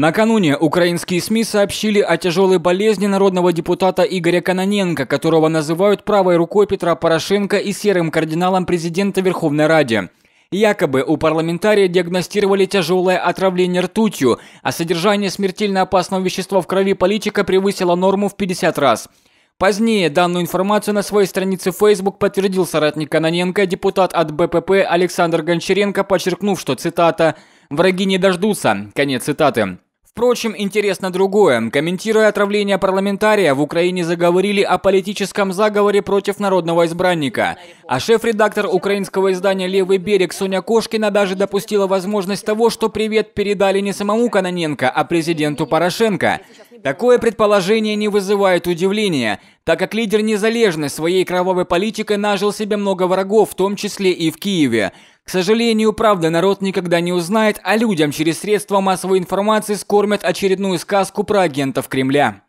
Накануне украинские СМИ сообщили о тяжелой болезни народного депутата Игоря Кононенко, которого называют правой рукой Петра Порошенко и серым кардиналом президента Верховной Ради. Якобы у парламентария диагностировали тяжелое отравление ртутью, а содержание смертельно опасного вещества в крови политика превысило норму в 50 раз. Позднее данную информацию на своей странице Facebook подтвердил соратник Кононенко, депутат от БПП Александр Гончаренко, подчеркнув, что цитата «Враги не дождутся». Конец цитаты. Впрочем, интересно другое. Комментируя отравление парламентария, в Украине заговорили о политическом заговоре против народного избранника. А шеф-редактор украинского издания «Левый берег» Соня Кошкина даже допустила возможность того, что привет передали не самому Кононенко, а президенту Порошенко. Такое предположение не вызывает удивления, так как лидер незалежной своей кровавой политикой нажил себе много врагов, в том числе и в Киеве. К сожалению, правда, народ никогда не узнает, а людям через средства массовой информации скормят очередную сказку про агентов Кремля.